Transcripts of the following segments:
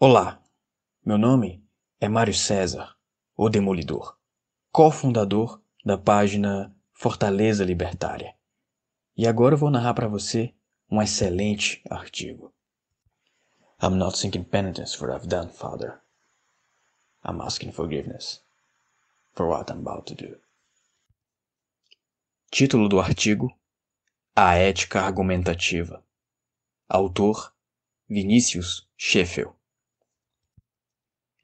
Olá, meu nome é Mário César, o Demolidor, cofundador da página Fortaleza Libertária. E agora eu vou narrar para você um excelente artigo. I'm not seeking penitence for what I've done, Father. I'm asking forgiveness for what I'm about to do. Título do artigo: A Ética Argumentativa. Autor: Vinícius Sheffield.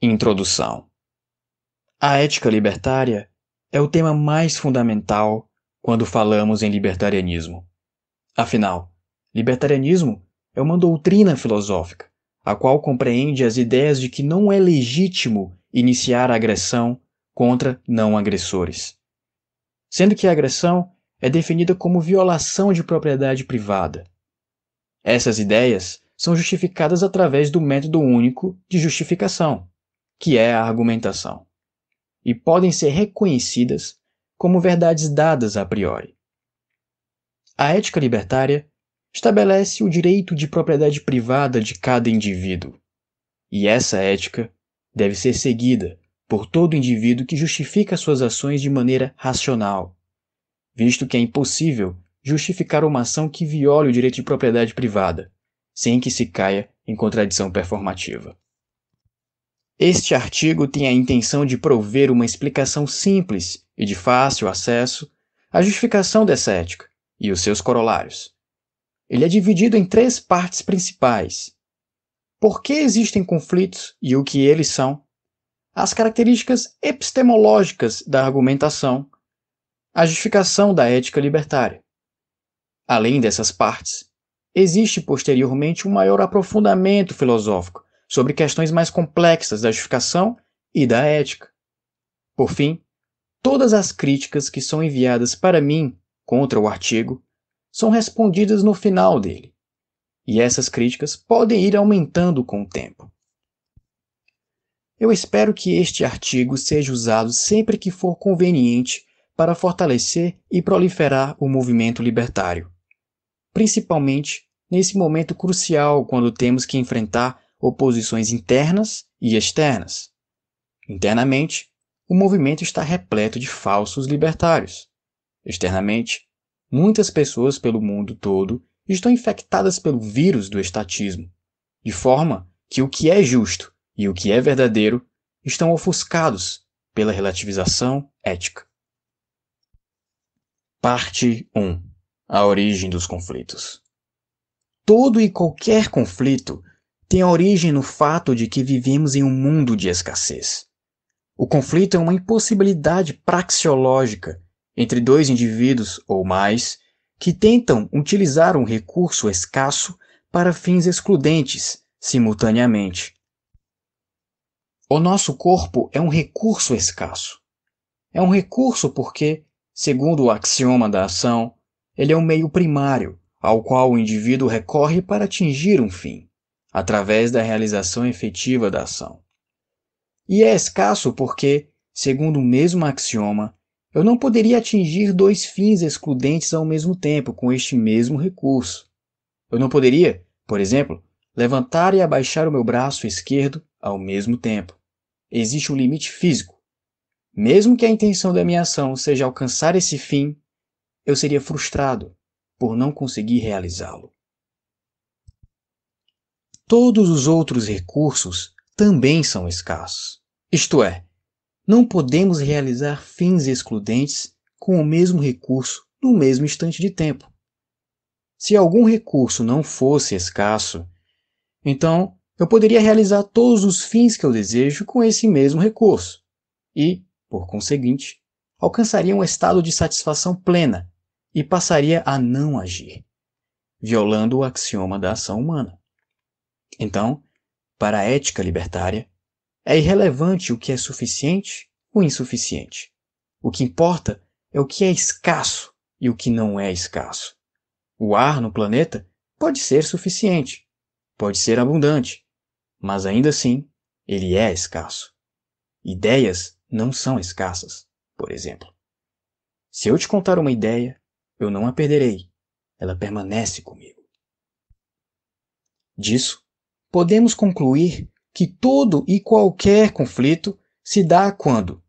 Introdução A ética libertária é o tema mais fundamental quando falamos em libertarianismo. Afinal, libertarianismo é uma doutrina filosófica, a qual compreende as ideias de que não é legítimo iniciar a agressão contra não-agressores. Sendo que a agressão é definida como violação de propriedade privada. Essas ideias são justificadas através do método único de justificação, que é a argumentação, e podem ser reconhecidas como verdades dadas a priori. A ética libertária estabelece o direito de propriedade privada de cada indivíduo, e essa ética deve ser seguida por todo indivíduo que justifica suas ações de maneira racional, visto que é impossível justificar uma ação que viole o direito de propriedade privada, sem que se caia em contradição performativa. Este artigo tem a intenção de prover uma explicação simples e de fácil acesso à justificação dessa ética e os seus corolários. Ele é dividido em três partes principais: por que existem conflitos e o que eles são, as características epistemológicas da argumentação, a justificação da ética libertária. Além dessas partes, existe posteriormente um maior aprofundamento filosófico sobre questões mais complexas da justificação e da ética. Por fim, todas as críticas que são enviadas para mim contra o artigo são respondidas no final dele, e essas críticas podem ir aumentando com o tempo. Eu espero que este artigo seja usado sempre que for conveniente para fortalecer e proliferar o movimento libertário, principalmente nesse momento crucial quando temos que enfrentar oposições internas e externas. Internamente, o movimento está repleto de falsos libertários. Externamente, muitas pessoas pelo mundo todo estão infectadas pelo vírus do estatismo, de forma que o que é justo e o que é verdadeiro estão ofuscados pela relativização ética. Parte 1 A origem dos conflitos. Todo e qualquer conflito tem origem no fato de que vivemos em um mundo de escassez. O conflito é uma impossibilidade praxeológica entre dois indivíduos ou mais que tentam utilizar um recurso escasso para fins excludentes simultaneamente. O nosso corpo é um recurso escasso. É um recurso porque, segundo o axioma da ação, ele é um meio primário ao qual o indivíduo recorre para atingir um fim através da realização efetiva da ação. E é escasso porque, segundo o mesmo axioma, eu não poderia atingir dois fins excludentes ao mesmo tempo com este mesmo recurso. Eu não poderia, por exemplo, levantar e abaixar o meu braço esquerdo ao mesmo tempo. Existe um limite físico. Mesmo que a intenção da minha ação seja alcançar esse fim, eu seria frustrado por não conseguir realizá-lo todos os outros recursos também são escassos. Isto é, não podemos realizar fins excludentes com o mesmo recurso no mesmo instante de tempo. Se algum recurso não fosse escasso, então eu poderia realizar todos os fins que eu desejo com esse mesmo recurso e, por conseguinte, alcançaria um estado de satisfação plena e passaria a não agir, violando o axioma da ação humana. Então, para a ética libertária, é irrelevante o que é suficiente ou insuficiente. O que importa é o que é escasso e o que não é escasso. O ar no planeta pode ser suficiente, pode ser abundante, mas ainda assim ele é escasso. Ideias não são escassas, por exemplo. Se eu te contar uma ideia, eu não a perderei, ela permanece comigo. Disso podemos concluir que todo e qualquer conflito se dá quando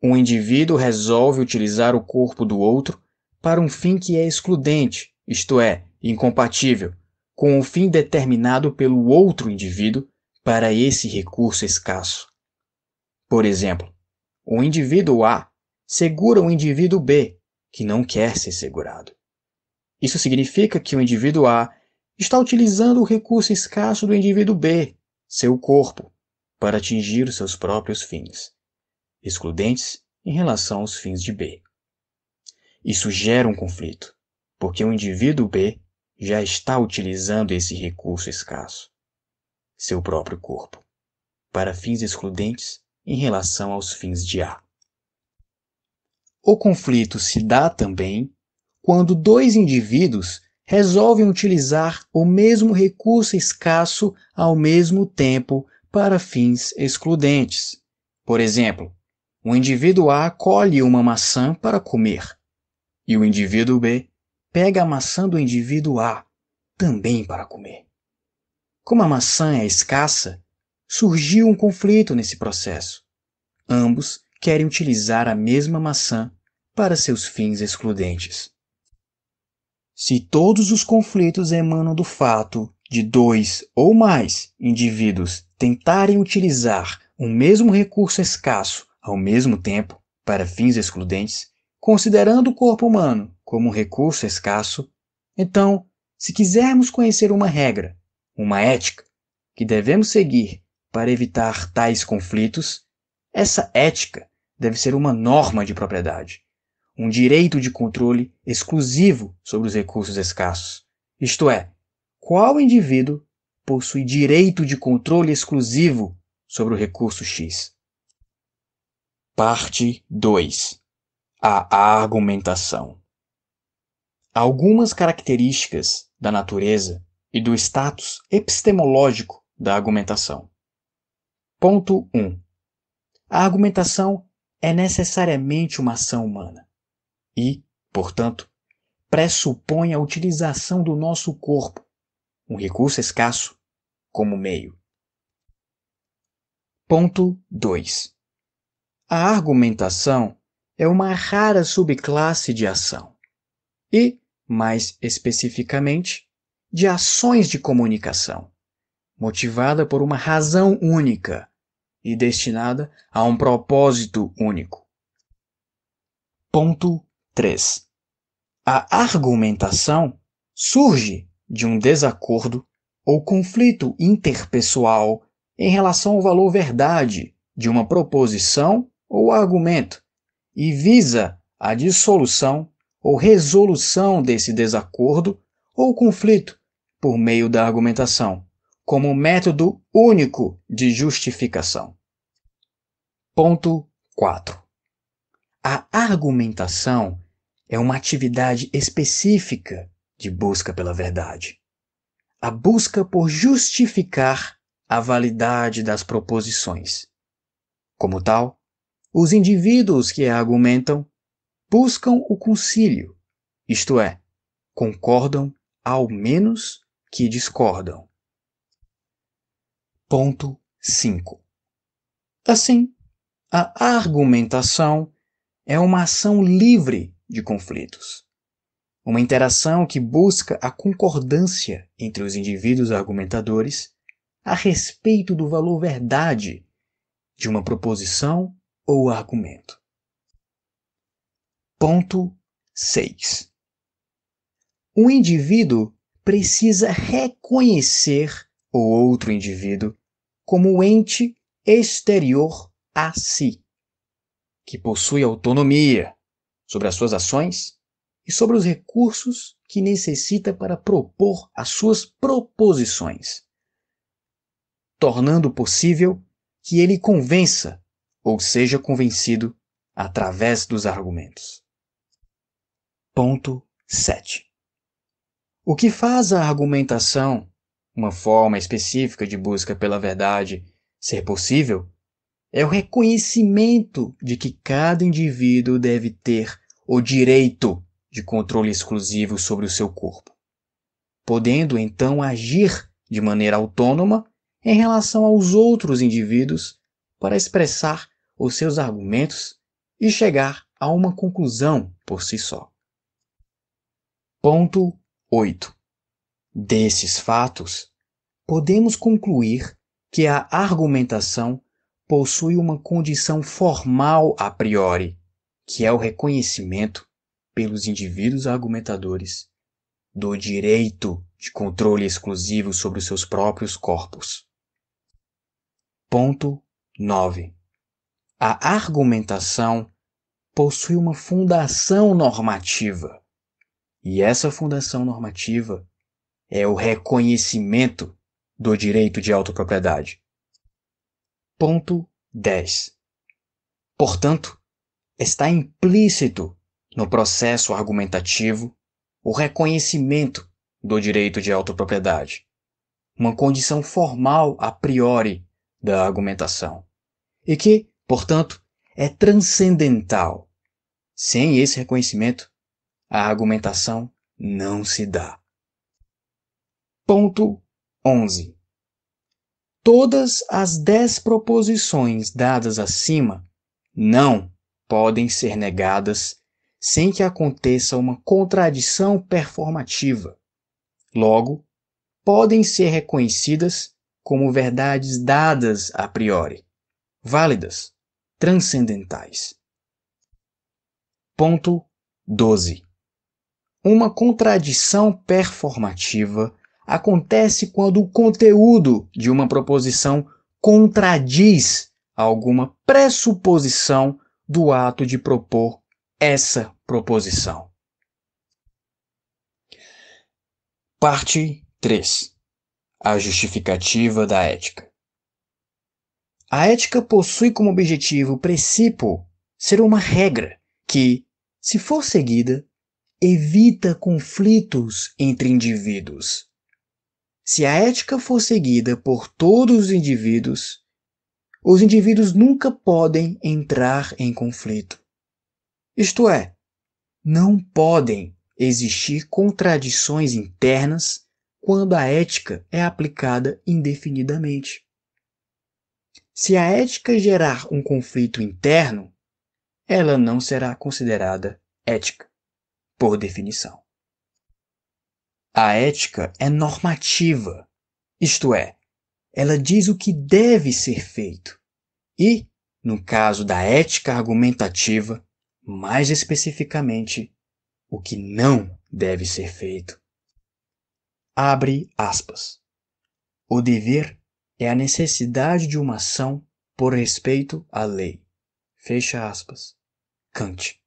um indivíduo resolve utilizar o corpo do outro para um fim que é excludente, isto é, incompatível, com o fim determinado pelo outro indivíduo para esse recurso escasso. Por exemplo, o indivíduo A segura o indivíduo B, que não quer ser segurado. Isso significa que o indivíduo A está utilizando o recurso escasso do indivíduo B, seu corpo, para atingir os seus próprios fins, excludentes em relação aos fins de B. Isso gera um conflito, porque o indivíduo B já está utilizando esse recurso escasso, seu próprio corpo, para fins excludentes em relação aos fins de A. O conflito se dá também quando dois indivíduos resolvem utilizar o mesmo recurso escasso ao mesmo tempo para fins excludentes. Por exemplo, o indivíduo A colhe uma maçã para comer e o indivíduo B pega a maçã do indivíduo A também para comer. Como a maçã é escassa, surgiu um conflito nesse processo. Ambos querem utilizar a mesma maçã para seus fins excludentes. Se todos os conflitos emanam do fato de dois ou mais indivíduos tentarem utilizar o mesmo recurso escasso ao mesmo tempo para fins excludentes, considerando o corpo humano como um recurso escasso, então, se quisermos conhecer uma regra, uma ética, que devemos seguir para evitar tais conflitos, essa ética deve ser uma norma de propriedade, um direito de controle exclusivo sobre os recursos escassos. Isto é, qual indivíduo possui direito de controle exclusivo sobre o recurso X? Parte 2 A argumentação. Algumas características da natureza e do status epistemológico da argumentação. Ponto 1. Um, a argumentação é necessariamente uma ação humana e, portanto, pressupõe a utilização do nosso corpo, um recurso escasso, como meio. Ponto 2. A argumentação é uma rara subclasse de ação e, mais especificamente, de ações de comunicação, motivada por uma razão única e destinada a um propósito único. Ponto 3. A argumentação surge de um desacordo ou conflito interpessoal em relação ao valor verdade de uma proposição ou argumento e visa a dissolução ou resolução desse desacordo ou conflito por meio da argumentação, como método único de justificação. Ponto 4. A argumentação é uma atividade específica de busca pela verdade. A busca por justificar a validade das proposições. Como tal, os indivíduos que a argumentam buscam o concílio, isto é, concordam ao menos que discordam. Ponto 5. Assim, a argumentação é uma ação livre de conflitos. Uma interação que busca a concordância entre os indivíduos argumentadores a respeito do valor verdade de uma proposição ou argumento. Ponto 6. Um indivíduo precisa reconhecer o outro indivíduo como ente exterior a si, que possui autonomia, sobre as suas ações e sobre os recursos que necessita para propor as suas proposições, tornando possível que ele convença ou seja convencido através dos argumentos. Ponto 7. O que faz a argumentação, uma forma específica de busca pela verdade, ser possível é o reconhecimento de que cada indivíduo deve ter o direito de controle exclusivo sobre o seu corpo, podendo então agir de maneira autônoma em relação aos outros indivíduos para expressar os seus argumentos e chegar a uma conclusão por si só. Ponto 8. Desses fatos, podemos concluir que a argumentação possui uma condição formal a priori, que é o reconhecimento, pelos indivíduos argumentadores, do direito de controle exclusivo sobre os seus próprios corpos. Ponto 9. A argumentação possui uma fundação normativa. E essa fundação normativa é o reconhecimento do direito de autopropriedade. Ponto 10. Portanto, está implícito no processo argumentativo o reconhecimento do direito de autopropriedade, uma condição formal a priori da argumentação, e que, portanto, é transcendental. Sem esse reconhecimento, a argumentação não se dá. Ponto 11. Todas as dez proposições dadas acima não podem ser negadas sem que aconteça uma contradição performativa. Logo, podem ser reconhecidas como verdades dadas a priori, válidas, transcendentais. Ponto 12. Uma contradição performativa acontece quando o conteúdo de uma proposição contradiz alguma pressuposição do ato de propor essa proposição. Parte 3 A justificativa da ética. A ética possui como objetivo princípio ser uma regra que, se for seguida, evita conflitos entre indivíduos se a ética for seguida por todos os indivíduos, os indivíduos nunca podem entrar em conflito. Isto é, não podem existir contradições internas quando a ética é aplicada indefinidamente. Se a ética gerar um conflito interno, ela não será considerada ética, por definição. A ética é normativa, isto é, ela diz o que deve ser feito. E, no caso da ética argumentativa, mais especificamente, o que não deve ser feito. Abre aspas. O dever é a necessidade de uma ação por respeito à lei. Fecha aspas. Kant.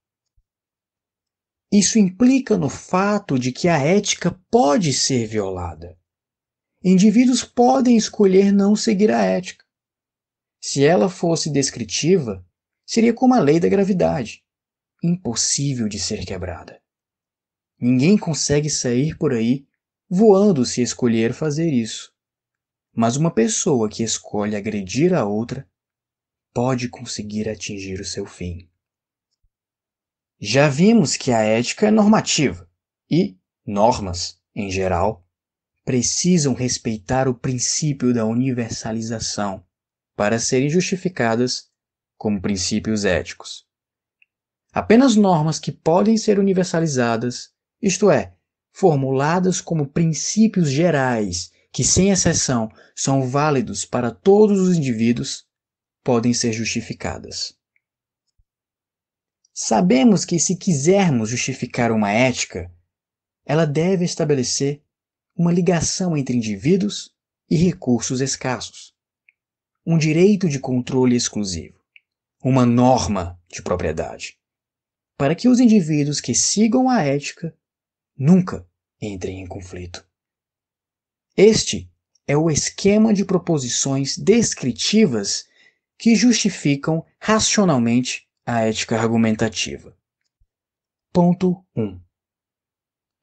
Isso implica no fato de que a ética pode ser violada. Indivíduos podem escolher não seguir a ética. Se ela fosse descritiva, seria como a lei da gravidade impossível de ser quebrada. Ninguém consegue sair por aí voando se escolher fazer isso. Mas uma pessoa que escolhe agredir a outra pode conseguir atingir o seu fim. Já vimos que a ética é normativa e normas, em geral, precisam respeitar o princípio da universalização para serem justificadas como princípios éticos. Apenas normas que podem ser universalizadas, isto é, formuladas como princípios gerais que, sem exceção, são válidos para todos os indivíduos, podem ser justificadas. Sabemos que, se quisermos justificar uma ética, ela deve estabelecer uma ligação entre indivíduos e recursos escassos, um direito de controle exclusivo, uma norma de propriedade, para que os indivíduos que sigam a ética nunca entrem em conflito. Este é o esquema de proposições descritivas que justificam racionalmente a ética argumentativa. Ponto 1.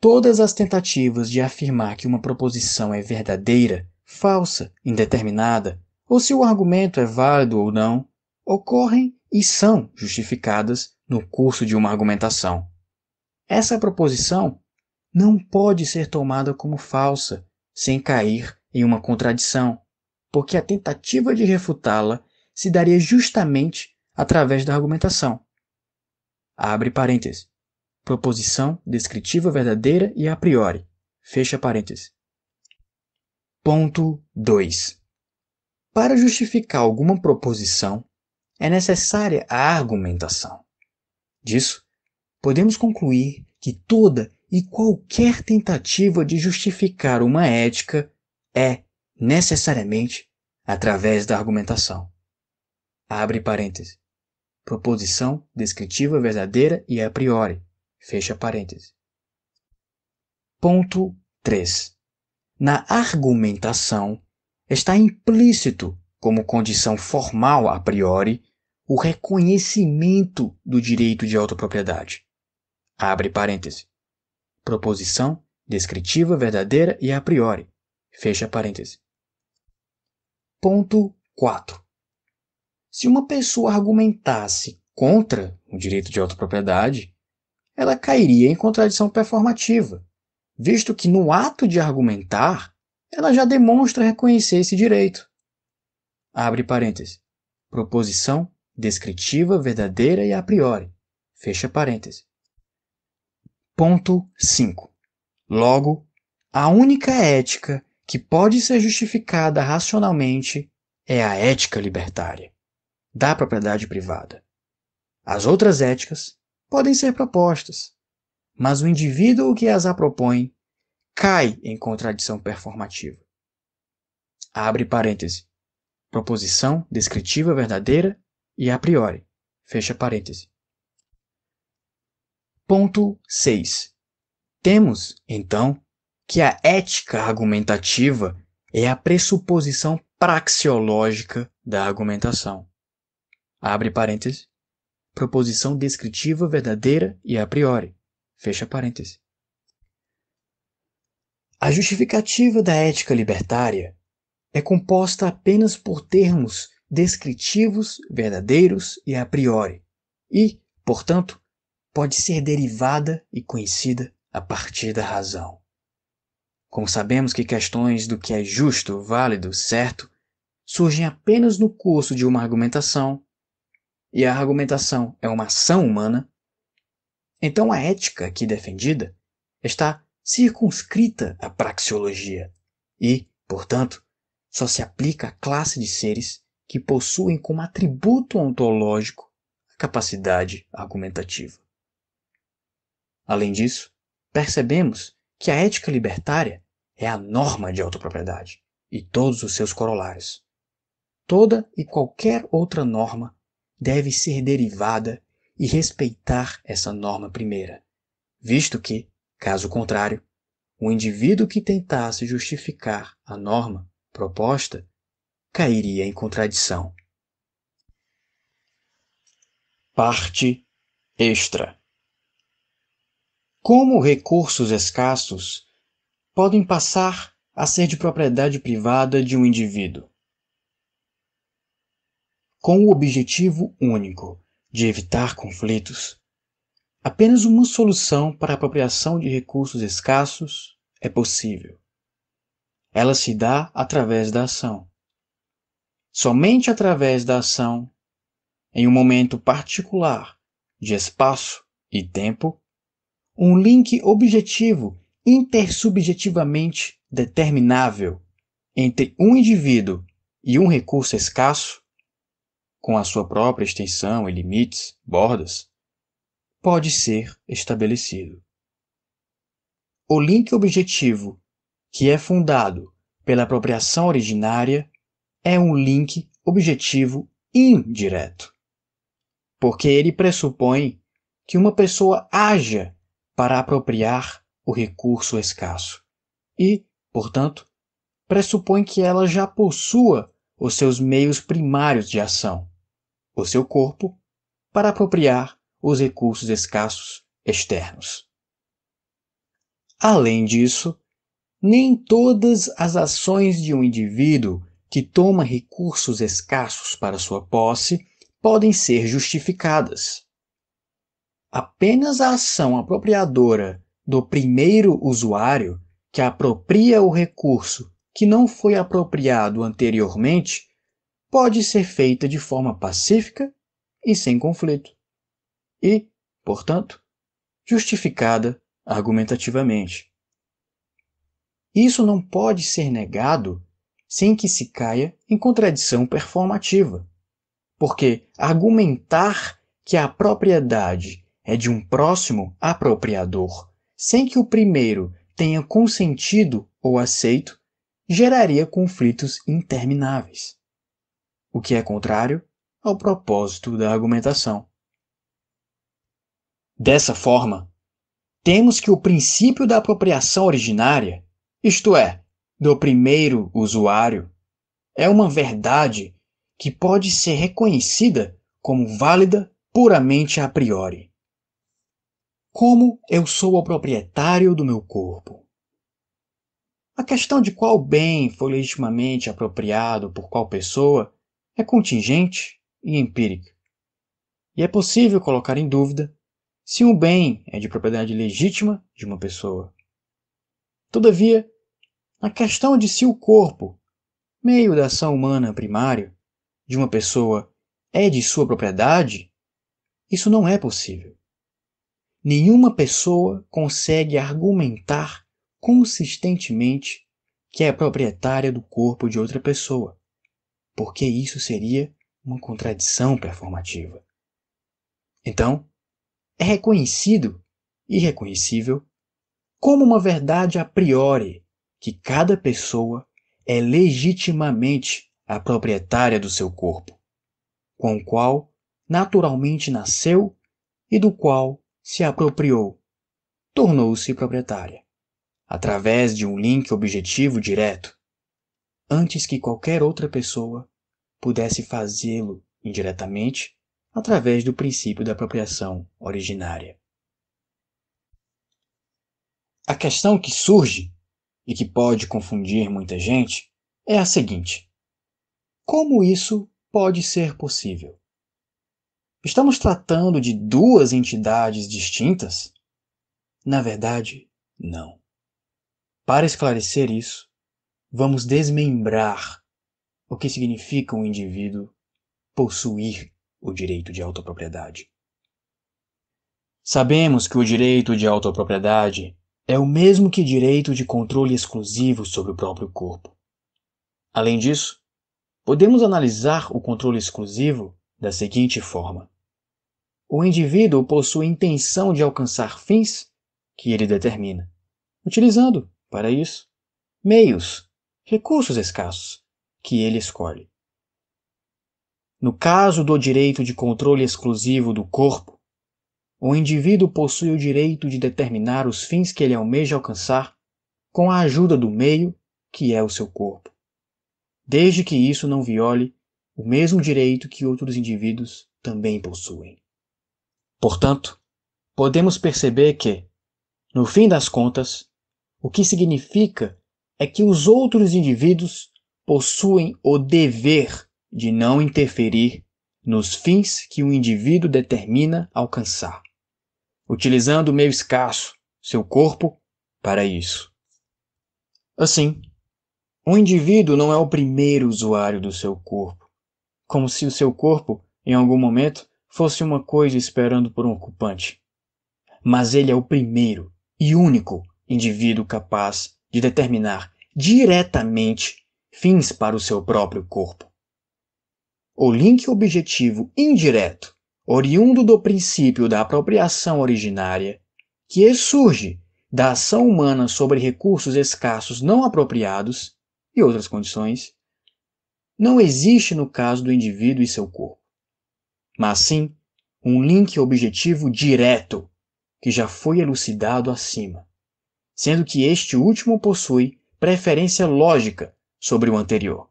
Todas as tentativas de afirmar que uma proposição é verdadeira, falsa, indeterminada, ou se o argumento é válido ou não, ocorrem e são justificadas no curso de uma argumentação. Essa proposição não pode ser tomada como falsa sem cair em uma contradição, porque a tentativa de refutá-la se daria justamente através da argumentação. Abre parênteses. Proposição descritiva verdadeira e a priori. Fecha parênteses. Ponto 2. Para justificar alguma proposição, é necessária a argumentação. Disso, podemos concluir que toda e qualquer tentativa de justificar uma ética é, necessariamente, através da argumentação. Abre parênteses proposição descritiva verdadeira e a priori. Fecha parênteses. Ponto 3. Na argumentação está implícito, como condição formal a priori, o reconhecimento do direito de autopropriedade. Abre parêntese. Proposição descritiva verdadeira e a priori. Fecha parêntese. Ponto 4. Se uma pessoa argumentasse contra o direito de autopropriedade, ela cairia em contradição performativa, visto que no ato de argumentar, ela já demonstra reconhecer esse direito. Abre parênteses. Proposição descritiva, verdadeira e a priori. Fecha parênteses. Ponto 5. Logo, a única ética que pode ser justificada racionalmente é a ética libertária da propriedade privada. As outras éticas podem ser propostas, mas o indivíduo que as propõe cai em contradição performativa. Abre parêntese. Proposição descritiva verdadeira e a priori. Fecha parêntese. Ponto 6. Temos, então, que a ética argumentativa é a pressuposição praxeológica da argumentação abre parênteses, proposição descritiva verdadeira e a priori, fecha parênteses. A justificativa da ética libertária é composta apenas por termos descritivos, verdadeiros e a priori, e, portanto, pode ser derivada e conhecida a partir da razão. Como sabemos que questões do que é justo, válido, certo surgem apenas no curso de uma argumentação, e a argumentação é uma ação humana, então a ética aqui defendida está circunscrita à praxeologia e, portanto, só se aplica à classe de seres que possuem como atributo ontológico a capacidade argumentativa. Além disso, percebemos que a ética libertária é a norma de autopropriedade e todos os seus corolários. Toda e qualquer outra norma deve ser derivada e respeitar essa norma primeira, visto que, caso contrário, o indivíduo que tentasse justificar a norma proposta cairia em contradição. Parte extra: Como recursos escassos podem passar a ser de propriedade privada de um indivíduo? com o objetivo único de evitar conflitos. Apenas uma solução para a apropriação de recursos escassos é possível. Ela se dá através da ação. Somente através da ação, em um momento particular de espaço e tempo, um link objetivo intersubjetivamente determinável entre um indivíduo e um recurso escasso com a sua própria extensão e limites, bordas, pode ser estabelecido. O link objetivo, que é fundado pela apropriação originária, é um link objetivo indireto, porque ele pressupõe que uma pessoa haja para apropriar o recurso escasso e, portanto, pressupõe que ela já possua os seus meios primários de ação, o seu corpo para apropriar os recursos escassos externos. Além disso, nem todas as ações de um indivíduo que toma recursos escassos para sua posse podem ser justificadas. Apenas a ação apropriadora do primeiro usuário, que apropria o recurso que não foi apropriado anteriormente, pode ser feita de forma pacífica e sem conflito, e, portanto, justificada argumentativamente. Isso não pode ser negado sem que se caia em contradição performativa, porque argumentar que a propriedade é de um próximo apropriador, sem que o primeiro tenha consentido ou aceito, geraria conflitos intermináveis o que é contrário ao propósito da argumentação. Dessa forma, temos que o princípio da apropriação originária, isto é, do primeiro usuário, é uma verdade que pode ser reconhecida como válida puramente a priori. Como eu sou o proprietário do meu corpo? A questão de qual bem foi legitimamente apropriado por qual pessoa é contingente e empírica, e é possível colocar em dúvida se um bem é de propriedade legítima de uma pessoa. Todavia, a questão de se o corpo, meio da ação humana primário, de uma pessoa é de sua propriedade, isso não é possível. Nenhuma pessoa consegue argumentar consistentemente que é proprietária do corpo de outra pessoa porque isso seria uma contradição performativa. Então, é reconhecido e reconhecível como uma verdade a priori que cada pessoa é legitimamente a proprietária do seu corpo, com o qual naturalmente nasceu e do qual se apropriou, tornou-se proprietária, através de um link objetivo direto, antes que qualquer outra pessoa pudesse fazê-lo indiretamente através do princípio da apropriação originária. A questão que surge e que pode confundir muita gente é a seguinte: como isso pode ser possível? Estamos tratando de duas entidades distintas? Na verdade, não. Para esclarecer isso, vamos desmembrar o que significa um indivíduo possuir o direito de autopropriedade. Sabemos que o direito de autopropriedade é o mesmo que direito de controle exclusivo sobre o próprio corpo. Além disso, podemos analisar o controle exclusivo da seguinte forma: o indivíduo possui intenção de alcançar fins que ele determina, utilizando, para isso, meios recursos escassos que ele escolhe. No caso do direito de controle exclusivo do corpo, o indivíduo possui o direito de determinar os fins que ele almeja alcançar com a ajuda do meio que é o seu corpo, desde que isso não viole o mesmo direito que outros indivíduos também possuem. Portanto, podemos perceber que, no fim das contas, o que significa é que os outros indivíduos possuem o dever de não interferir nos fins que o indivíduo determina alcançar, utilizando o meio escasso, seu corpo, para isso. Assim, o um indivíduo não é o primeiro usuário do seu corpo, como se o seu corpo, em algum momento, fosse uma coisa esperando por um ocupante. Mas ele é o primeiro e único indivíduo capaz de determinar diretamente fins para o seu próprio corpo. O link objetivo indireto, oriundo do princípio da apropriação originária, que surge da ação humana sobre recursos escassos não apropriados e outras condições, não existe no caso do indivíduo e seu corpo, mas sim um link objetivo direto que já foi elucidado acima sendo que este último possui preferência lógica sobre o anterior.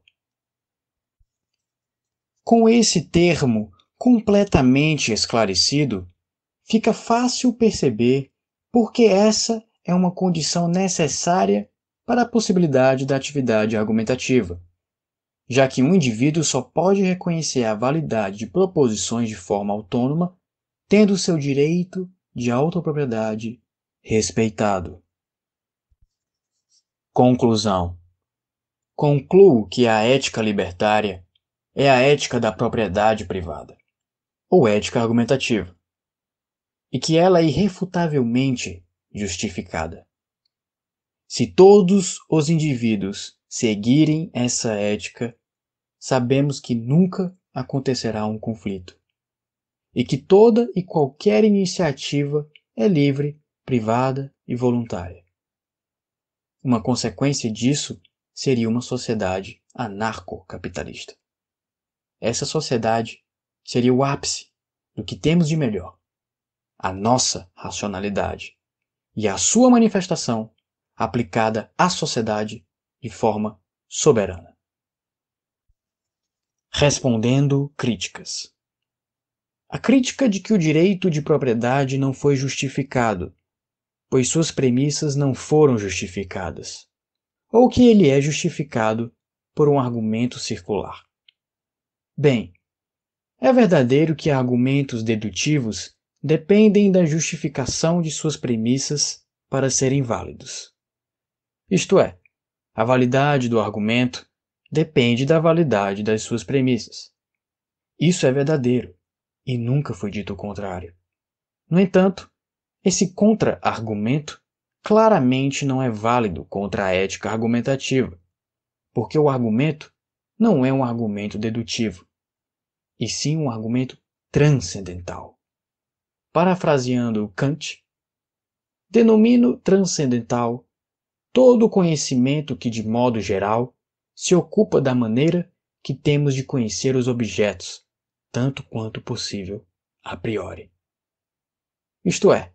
Com esse termo completamente esclarecido, fica fácil perceber porque essa é uma condição necessária para a possibilidade da atividade argumentativa, já que um indivíduo só pode reconhecer a validade de proposições de forma autônoma tendo seu direito de autopropriedade respeitado. Conclusão: Concluo que a ética libertária é a ética da propriedade privada, ou ética argumentativa, e que ela é irrefutavelmente justificada. Se todos os indivíduos seguirem essa ética, sabemos que nunca acontecerá um conflito, e que toda e qualquer iniciativa é livre, privada e voluntária. Uma consequência disso seria uma sociedade anarcocapitalista. Essa sociedade seria o ápice do que temos de melhor, a nossa racionalidade e a sua manifestação aplicada à sociedade de forma soberana. Respondendo críticas. A crítica de que o direito de propriedade não foi justificado pois suas premissas não foram justificadas, ou que ele é justificado por um argumento circular. Bem, é verdadeiro que argumentos dedutivos dependem da justificação de suas premissas para serem válidos. Isto é, a validade do argumento depende da validade das suas premissas. Isso é verdadeiro, e nunca foi dito o contrário. No entanto, esse contra-argumento claramente não é válido contra a ética argumentativa, porque o argumento não é um argumento dedutivo, e sim um argumento transcendental. Parafraseando Kant, denomino transcendental todo o conhecimento que, de modo geral, se ocupa da maneira que temos de conhecer os objetos, tanto quanto possível a priori. Isto é,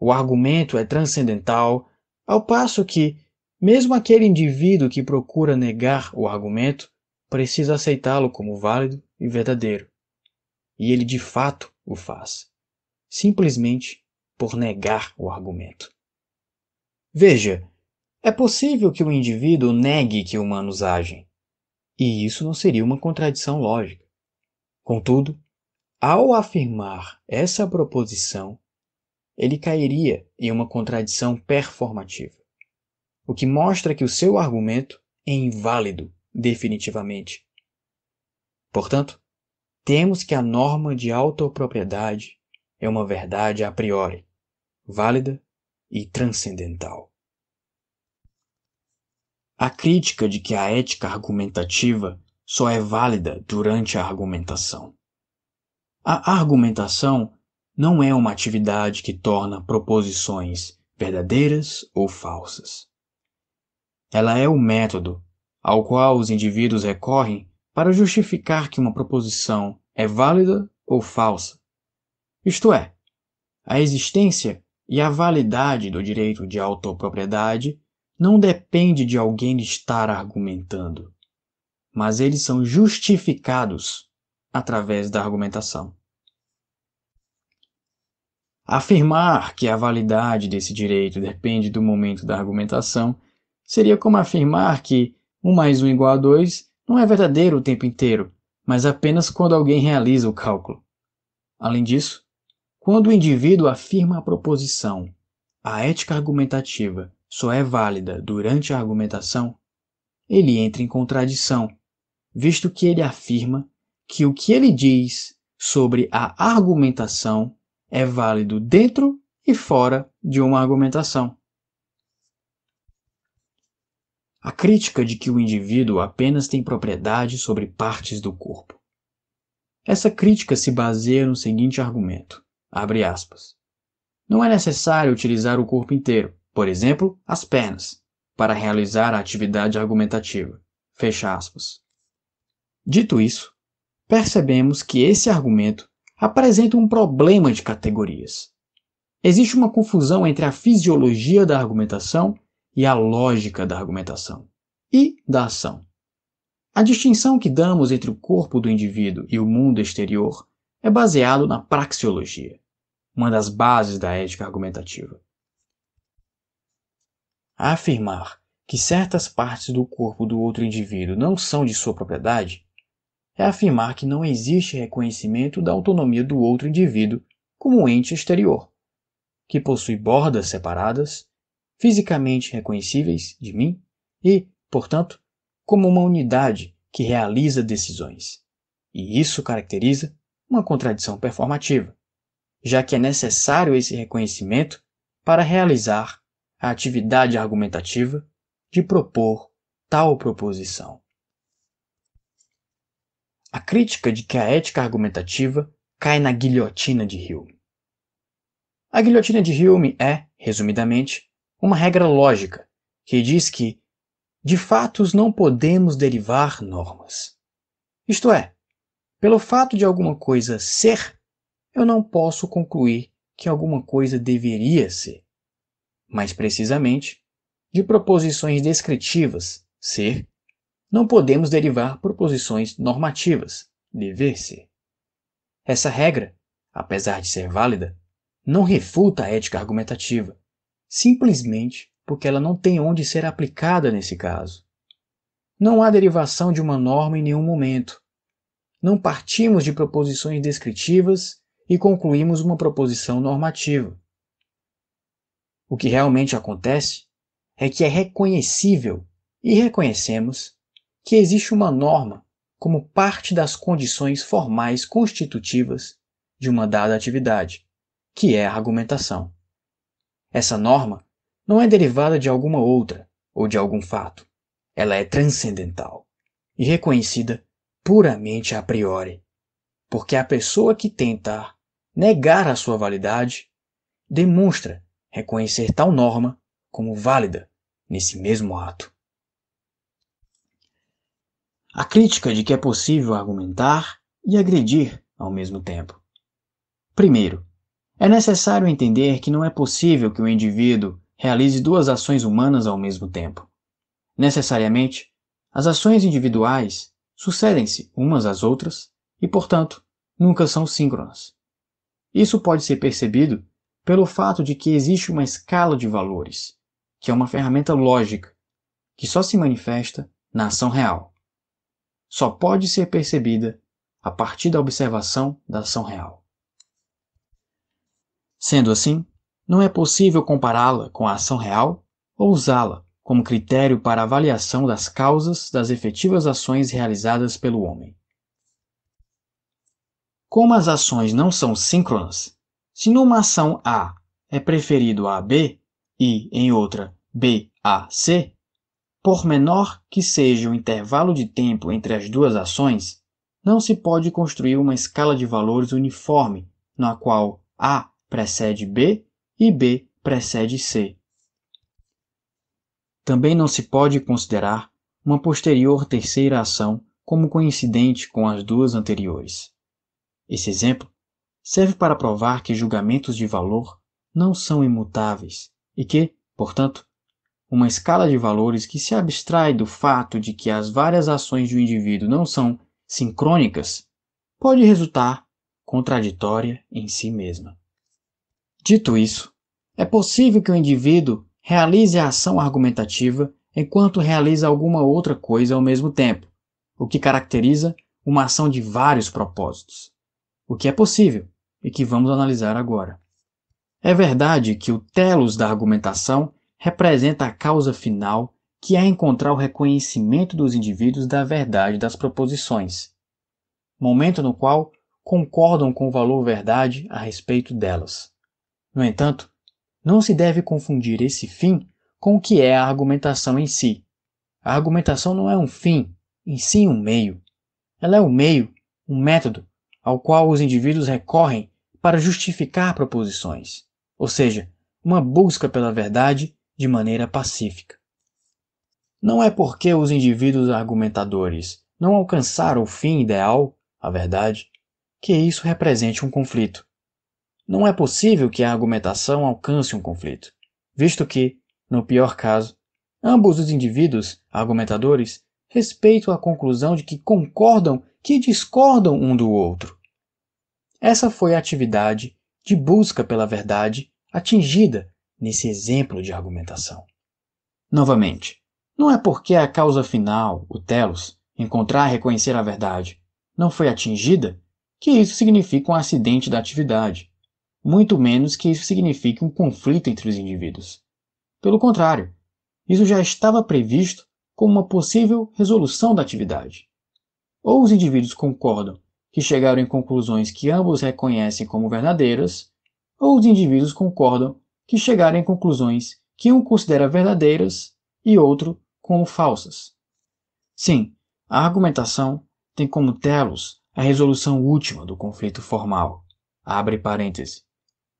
o argumento é transcendental, ao passo que, mesmo aquele indivíduo que procura negar o argumento, precisa aceitá-lo como válido e verdadeiro. E ele de fato o faz, simplesmente por negar o argumento. Veja, é possível que o indivíduo negue que humanos agem, e isso não seria uma contradição lógica. Contudo, ao afirmar essa proposição, ele cairia em uma contradição performativa, o que mostra que o seu argumento é inválido definitivamente. Portanto, temos que a norma de autopropriedade é uma verdade a priori, válida e transcendental. A crítica de que a ética argumentativa só é válida durante a argumentação. A argumentação não é uma atividade que torna proposições verdadeiras ou falsas. Ela é o método ao qual os indivíduos recorrem para justificar que uma proposição é válida ou falsa. Isto é, a existência e a validade do direito de autopropriedade não depende de alguém estar argumentando, mas eles são justificados através da argumentação. Afirmar que a validade desse direito depende do momento da argumentação seria como afirmar que 1 mais 1 igual a 2 não é verdadeiro o tempo inteiro, mas apenas quando alguém realiza o cálculo. Além disso, quando o indivíduo afirma a proposição a ética argumentativa só é válida durante a argumentação, ele entra em contradição, visto que ele afirma que o que ele diz sobre a argumentação é válido dentro e fora de uma argumentação. A crítica de que o indivíduo apenas tem propriedade sobre partes do corpo. Essa crítica se baseia no seguinte argumento, abre aspas. Não é necessário utilizar o corpo inteiro, por exemplo, as pernas, para realizar a atividade argumentativa. Fecha aspas. Dito isso, percebemos que esse argumento apresenta um problema de categorias. Existe uma confusão entre a fisiologia da argumentação e a lógica da argumentação e da ação. A distinção que damos entre o corpo do indivíduo e o mundo exterior é baseado na praxeologia, uma das bases da ética argumentativa. afirmar que certas partes do corpo do outro indivíduo não são de sua propriedade é afirmar que não existe reconhecimento da autonomia do outro indivíduo como ente exterior, que possui bordas separadas, fisicamente reconhecíveis de mim e, portanto, como uma unidade que realiza decisões. E isso caracteriza uma contradição performativa, já que é necessário esse reconhecimento para realizar a atividade argumentativa de propor tal proposição a crítica de que a ética argumentativa cai na guilhotina de Hume. A guilhotina de Hume é, resumidamente, uma regra lógica que diz que, de fatos, não podemos derivar normas. Isto é, pelo fato de alguma coisa ser, eu não posso concluir que alguma coisa deveria ser. Mais precisamente, de proposições descritivas, ser, não podemos derivar proposições normativas, dever-se. Essa regra, apesar de ser válida, não refuta a ética argumentativa, simplesmente porque ela não tem onde ser aplicada nesse caso. Não há derivação de uma norma em nenhum momento. Não partimos de proposições descritivas e concluímos uma proposição normativa. O que realmente acontece é que é reconhecível e reconhecemos que existe uma norma como parte das condições formais constitutivas de uma dada atividade, que é a argumentação. Essa norma não é derivada de alguma outra ou de algum fato. Ela é transcendental e reconhecida puramente a priori, porque a pessoa que tentar negar a sua validade demonstra reconhecer tal norma como válida nesse mesmo ato. A crítica de que é possível argumentar e agredir ao mesmo tempo. Primeiro, é necessário entender que não é possível que o indivíduo realize duas ações humanas ao mesmo tempo. Necessariamente, as ações individuais sucedem-se umas às outras e, portanto, nunca são síncronas. Isso pode ser percebido pelo fato de que existe uma escala de valores, que é uma ferramenta lógica, que só se manifesta na ação real só pode ser percebida a partir da observação da ação real. Sendo assim, não é possível compará-la com a ação real ou usá-la como critério para avaliação das causas das efetivas ações realizadas pelo homem. Como as ações não são síncronas, se numa ação A é preferido a B e, em outra, B a C, por menor que seja o intervalo de tempo entre as duas ações, não se pode construir uma escala de valores uniforme na qual A precede B e B precede C. Também não se pode considerar uma posterior terceira ação como coincidente com as duas anteriores. Esse exemplo serve para provar que julgamentos de valor não são imutáveis e que, portanto, uma escala de valores que se abstrai do fato de que as várias ações de um indivíduo não são sincrônicas, pode resultar contraditória em si mesma. Dito isso, é possível que o indivíduo realize a ação argumentativa enquanto realiza alguma outra coisa ao mesmo tempo, o que caracteriza uma ação de vários propósitos. O que é possível e que vamos analisar agora. É verdade que o telos da argumentação representa a causa final, que é encontrar o reconhecimento dos indivíduos da verdade das proposições, momento no qual concordam com o valor verdade a respeito delas. No entanto, não se deve confundir esse fim com o que é a argumentação em si. A argumentação não é um fim, em si um meio. Ela é um meio, um método, ao qual os indivíduos recorrem para justificar proposições, ou seja, uma busca pela verdade de maneira pacífica. Não é porque os indivíduos argumentadores não alcançaram o fim ideal, a verdade, que isso represente um conflito. Não é possível que a argumentação alcance um conflito, visto que, no pior caso, ambos os indivíduos argumentadores respeitam a conclusão de que concordam que discordam um do outro. Essa foi a atividade de busca pela verdade atingida nesse exemplo de argumentação. Novamente, não é porque a causa final, o telos, encontrar e reconhecer a verdade, não foi atingida que isso significa um acidente da atividade, muito menos que isso signifique um conflito entre os indivíduos. Pelo contrário, isso já estava previsto como uma possível resolução da atividade. Ou os indivíduos concordam que chegaram em conclusões que ambos reconhecem como verdadeiras, ou os indivíduos concordam que chegaram em conclusões que um considera verdadeiras e outro como falsas. Sim, a argumentação tem como telos a resolução última do conflito formal. Abre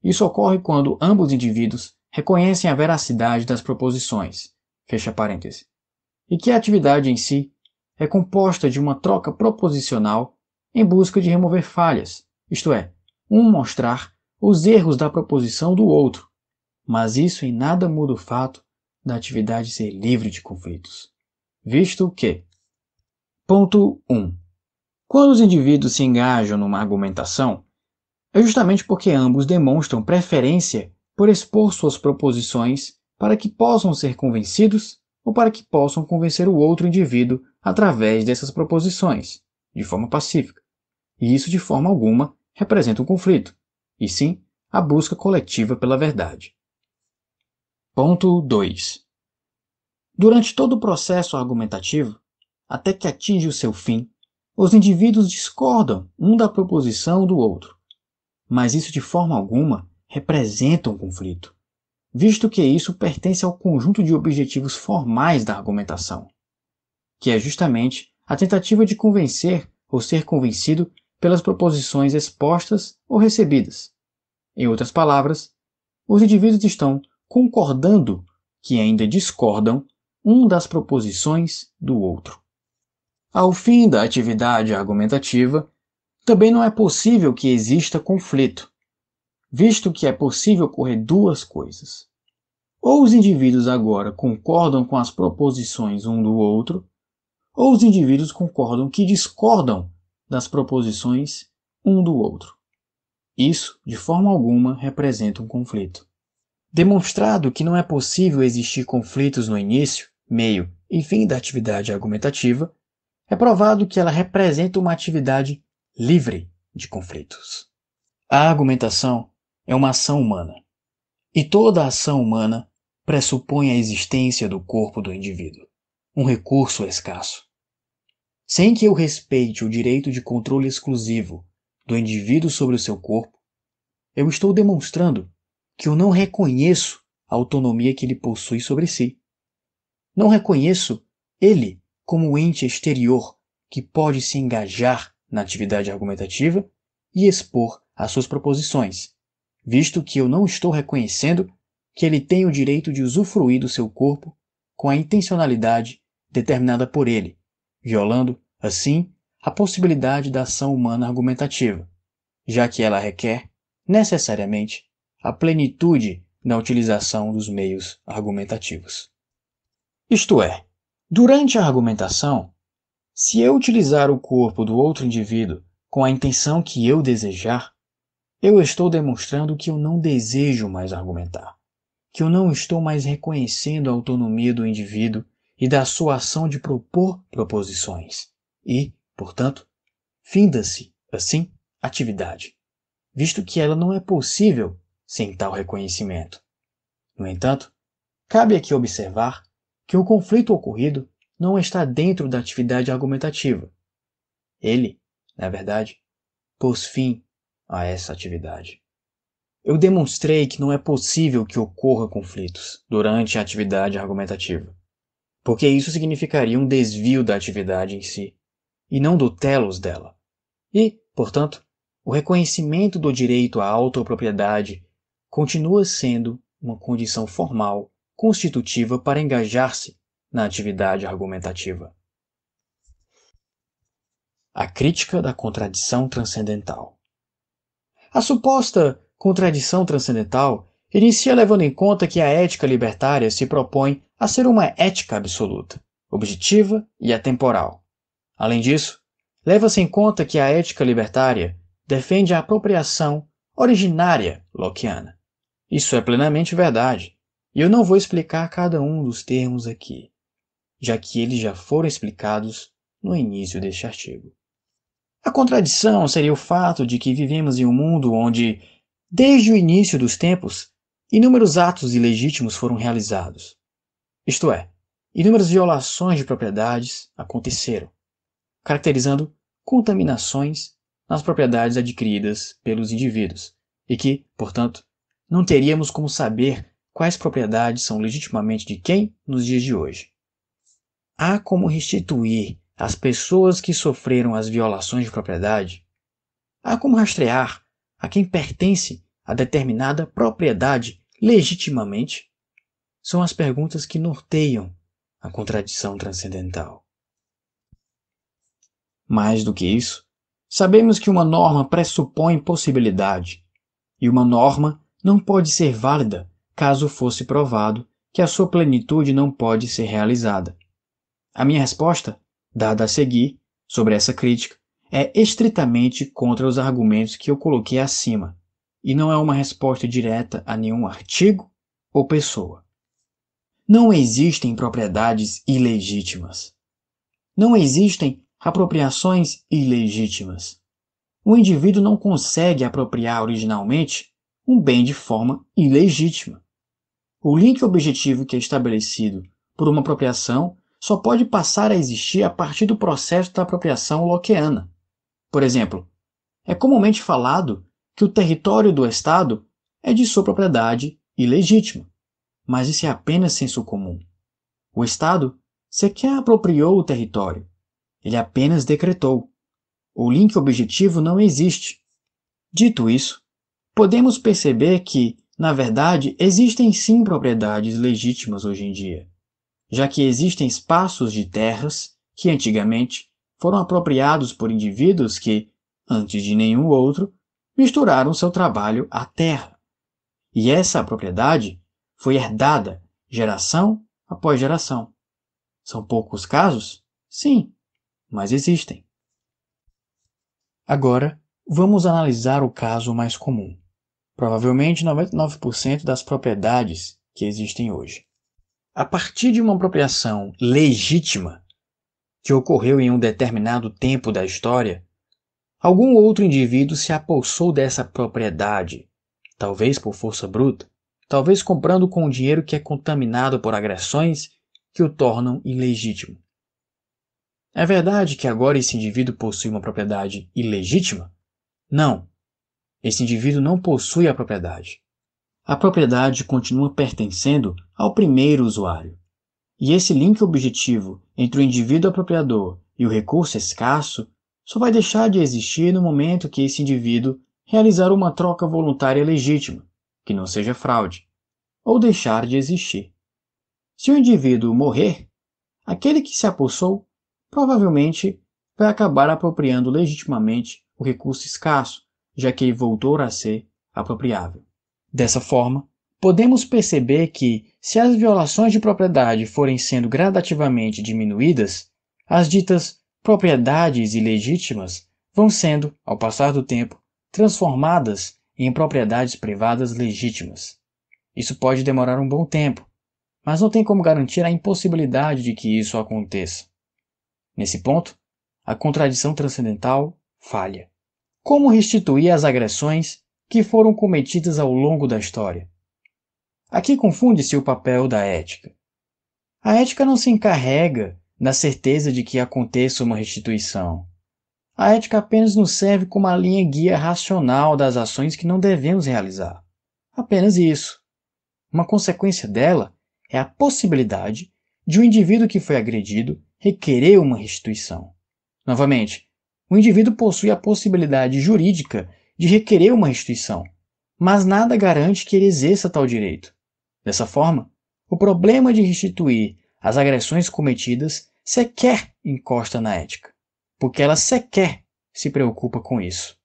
Isso ocorre quando ambos indivíduos reconhecem a veracidade das proposições. Fecha E que a atividade em si é composta de uma troca proposicional em busca de remover falhas, isto é, um mostrar os erros da proposição do outro, mas isso em nada muda o fato da atividade ser livre de conflitos. Visto que. Ponto 1. Quando os indivíduos se engajam numa argumentação, é justamente porque ambos demonstram preferência por expor suas proposições para que possam ser convencidos ou para que possam convencer o outro indivíduo através dessas proposições, de forma pacífica. E isso, de forma alguma, representa um conflito, e sim a busca coletiva pela verdade. Ponto 2. Durante todo o processo argumentativo, até que atinge o seu fim, os indivíduos discordam um da proposição do outro. Mas isso de forma alguma representa um conflito, visto que isso pertence ao conjunto de objetivos formais da argumentação, que é justamente a tentativa de convencer ou ser convencido pelas proposições expostas ou recebidas. Em outras palavras, os indivíduos estão concordando que ainda discordam um das proposições do outro. Ao fim da atividade argumentativa, também não é possível que exista conflito, visto que é possível ocorrer duas coisas. Ou os indivíduos agora concordam com as proposições um do outro, ou os indivíduos concordam que discordam das proposições um do outro. Isso, de forma alguma, representa um conflito. Demonstrado que não é possível existir conflitos no início, meio e fim da atividade argumentativa, é provado que ela representa uma atividade livre de conflitos. A argumentação é uma ação humana, e toda ação humana pressupõe a existência do corpo do indivíduo, um recurso escasso. Sem que eu respeite o direito de controle exclusivo do indivíduo sobre o seu corpo, eu estou demonstrando que eu não reconheço a autonomia que ele possui sobre si. Não reconheço ele como ente exterior que pode se engajar na atividade argumentativa e expor as suas proposições, visto que eu não estou reconhecendo que ele tem o direito de usufruir do seu corpo com a intencionalidade determinada por ele, violando, assim, a possibilidade da ação humana argumentativa, já que ela requer, necessariamente, a plenitude na utilização dos meios argumentativos. Isto é, durante a argumentação, se eu utilizar o corpo do outro indivíduo com a intenção que eu desejar, eu estou demonstrando que eu não desejo mais argumentar, que eu não estou mais reconhecendo a autonomia do indivíduo e da sua ação de propor proposições. E, portanto, finda-se, assim, atividade, visto que ela não é possível sem tal reconhecimento. No entanto, cabe aqui observar que o conflito ocorrido não está dentro da atividade argumentativa. Ele, na verdade, pôs fim a essa atividade. Eu demonstrei que não é possível que ocorra conflitos durante a atividade argumentativa, porque isso significaria um desvio da atividade em si, e não do telos dela. E, portanto, o reconhecimento do direito à autopropriedade continua sendo uma condição formal constitutiva para engajar-se na atividade argumentativa. A crítica da contradição transcendental. A suposta contradição transcendental inicia levando em conta que a ética libertária se propõe a ser uma ética absoluta, objetiva e atemporal. Além disso, leva-se em conta que a ética libertária defende a apropriação originária lockeana, isso é plenamente verdade, e eu não vou explicar cada um dos termos aqui, já que eles já foram explicados no início deste artigo. A contradição seria o fato de que vivemos em um mundo onde, desde o início dos tempos, inúmeros atos ilegítimos foram realizados. Isto é, inúmeras violações de propriedades aconteceram, caracterizando contaminações nas propriedades adquiridas pelos indivíduos, e que, portanto, não teríamos como saber quais propriedades são legitimamente de quem nos dias de hoje. Há como restituir às pessoas que sofreram as violações de propriedade? Há como rastrear a quem pertence a determinada propriedade legitimamente? São as perguntas que norteiam a contradição transcendental. Mais do que isso, sabemos que uma norma pressupõe possibilidade, e uma norma não pode ser válida caso fosse provado que a sua plenitude não pode ser realizada. A minha resposta, dada a seguir, sobre essa crítica, é estritamente contra os argumentos que eu coloquei acima, e não é uma resposta direta a nenhum artigo ou pessoa. Não existem propriedades ilegítimas. Não existem apropriações ilegítimas. O indivíduo não consegue apropriar originalmente um bem de forma ilegítima. O link objetivo que é estabelecido por uma apropriação só pode passar a existir a partir do processo da apropriação loqueana. Por exemplo, é comumente falado que o território do Estado é de sua propriedade ilegítima, mas isso é apenas senso comum. O Estado sequer apropriou o território, ele apenas decretou. O link objetivo não existe. Dito isso, podemos perceber que, na verdade, existem sim propriedades legítimas hoje em dia, já que existem espaços de terras que antigamente foram apropriados por indivíduos que, antes de nenhum outro, misturaram seu trabalho à terra. E essa propriedade foi herdada geração após geração. São poucos casos? Sim, mas existem. Agora, vamos analisar o caso mais comum provavelmente 99% das propriedades que existem hoje. A partir de uma apropriação legítima que ocorreu em um determinado tempo da história, algum outro indivíduo se apossou dessa propriedade, talvez por força bruta, talvez comprando com o dinheiro que é contaminado por agressões que o tornam ilegítimo. É verdade que agora esse indivíduo possui uma propriedade ilegítima? Não, esse indivíduo não possui a propriedade. A propriedade continua pertencendo ao primeiro usuário. E esse link objetivo entre o indivíduo apropriador e o recurso escasso só vai deixar de existir no momento que esse indivíduo realizar uma troca voluntária legítima, que não seja fraude, ou deixar de existir. Se o indivíduo morrer, aquele que se apossou provavelmente vai acabar apropriando legitimamente o recurso escasso, já que voltou a ser apropriável. Dessa forma, podemos perceber que, se as violações de propriedade forem sendo gradativamente diminuídas, as ditas propriedades ilegítimas vão sendo, ao passar do tempo, transformadas em propriedades privadas legítimas. Isso pode demorar um bom tempo, mas não tem como garantir a impossibilidade de que isso aconteça. Nesse ponto, a contradição transcendental falha. Como restituir as agressões que foram cometidas ao longo da história? Aqui confunde-se o papel da ética. A ética não se encarrega da certeza de que aconteça uma restituição. A ética apenas nos serve como a linha guia racional das ações que não devemos realizar. Apenas isso. Uma consequência dela é a possibilidade de um indivíduo que foi agredido requerer uma restituição. Novamente, o indivíduo possui a possibilidade jurídica de requerer uma restituição, mas nada garante que ele exerça tal direito. Dessa forma, o problema de restituir as agressões cometidas sequer encosta na ética, porque ela sequer se preocupa com isso.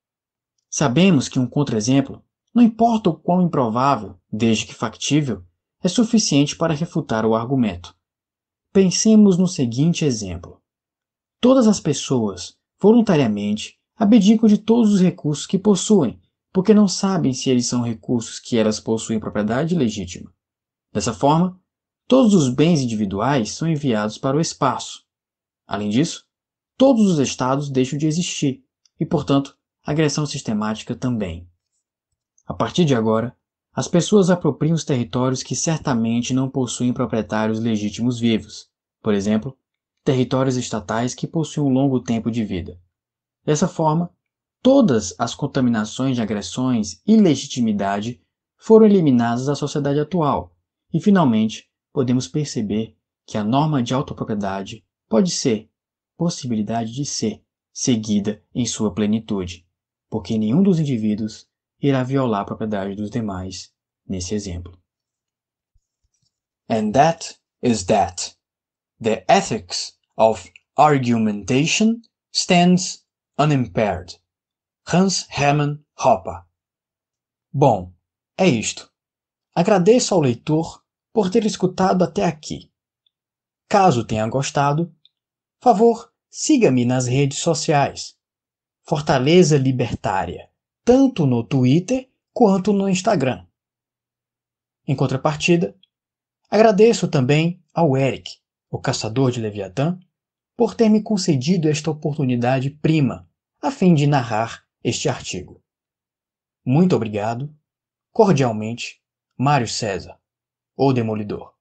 Sabemos que um contra-exemplo, não importa o quão improvável, desde que factível, é suficiente para refutar o argumento. Pensemos no seguinte exemplo: todas as pessoas voluntariamente, abdicam de todos os recursos que possuem, porque não sabem se eles são recursos que elas possuem propriedade legítima. Dessa forma, todos os bens individuais são enviados para o espaço. Além disso, todos os estados deixam de existir e, portanto, a agressão sistemática também. A partir de agora, as pessoas apropriam os territórios que certamente não possuem proprietários legítimos vivos, por exemplo, territórios estatais que possuem um longo tempo de vida. Dessa forma, todas as contaminações de agressões e legitimidade foram eliminadas da sociedade atual, e finalmente podemos perceber que a norma de autopropriedade pode ser possibilidade de ser seguida em sua plenitude, porque nenhum dos indivíduos irá violar a propriedade dos demais nesse exemplo. And that is that. The ethics of argumentation stands unimpaired. Hans Hermann Hoppe. Bom, é isto. Agradeço ao leitor por ter escutado até aqui. Caso tenha gostado, favor, siga-me nas redes sociais. Fortaleza Libertária, tanto no Twitter quanto no Instagram. Em contrapartida, agradeço também ao Eric o caçador de Leviatã, por ter me concedido esta oportunidade prima, a fim de narrar este artigo. Muito obrigado. Cordialmente, Mário César, O Demolidor.